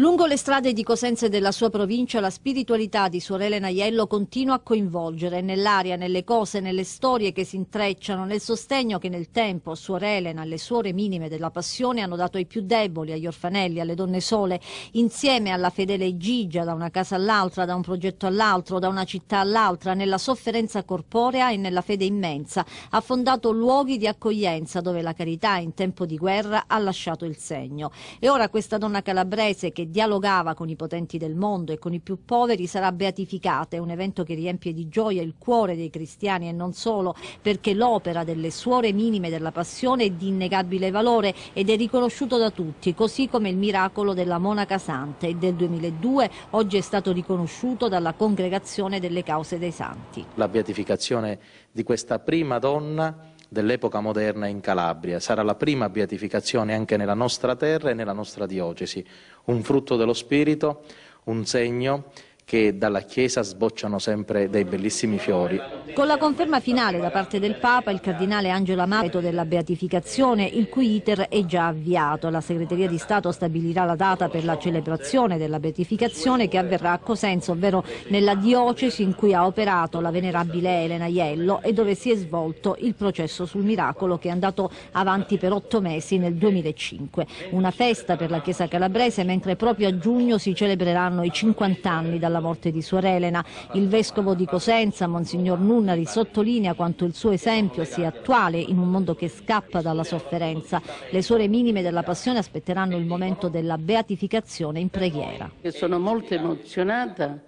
Lungo le strade di Cosenza e della sua provincia la spiritualità di Suor Elena Iello continua a coinvolgere nell'aria, nelle cose, nelle storie che si intrecciano, nel sostegno che nel tempo Suor Elena, le suore minime della passione hanno dato ai più deboli, agli orfanelli, alle donne sole, insieme alla fedele Gigia da una casa all'altra, da un progetto all'altro, da una città all'altra, nella sofferenza corporea e nella fede immensa. Ha fondato luoghi di accoglienza dove la carità in tempo di guerra ha lasciato il segno. E ora questa donna calabrese che che dialogava con i potenti del mondo e con i più poveri sarà beatificata, è un evento che riempie di gioia il cuore dei cristiani e non solo, perché l'opera delle suore minime della passione è di innegabile valore ed è riconosciuto da tutti, così come il miracolo della monaca santa e del 2002 oggi è stato riconosciuto dalla Congregazione delle cause dei santi. La beatificazione di questa prima donna dell'epoca moderna in Calabria. Sarà la prima beatificazione anche nella nostra terra e nella nostra diocesi, un frutto dello Spirito, un segno che dalla Chiesa sbocciano sempre dei bellissimi fiori. Con la conferma finale da parte del Papa, il Cardinale Angelo Amato della Beatificazione, il cui iter è già avviato. La Segreteria di Stato stabilirà la data per la celebrazione della Beatificazione che avverrà a Cosenza, ovvero nella diocesi in cui ha operato la venerabile Elena Iello e dove si è svolto il processo sul miracolo che è andato avanti per otto mesi nel 2005. Una festa per la Chiesa calabrese, mentre proprio a giugno si celebreranno i 50 anni dalla alla morte di Suor Elena. Il vescovo di Cosenza, Monsignor Nunnari, sottolinea quanto il suo esempio sia attuale in un mondo che scappa dalla sofferenza. Le suore minime della passione aspetteranno il momento della beatificazione in preghiera. Sono molto emozionata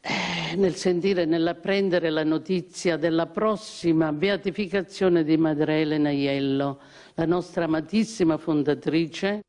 eh, nel sentire, nell'apprendere la notizia della prossima beatificazione di Madre Elena Iello, la nostra amatissima fondatrice.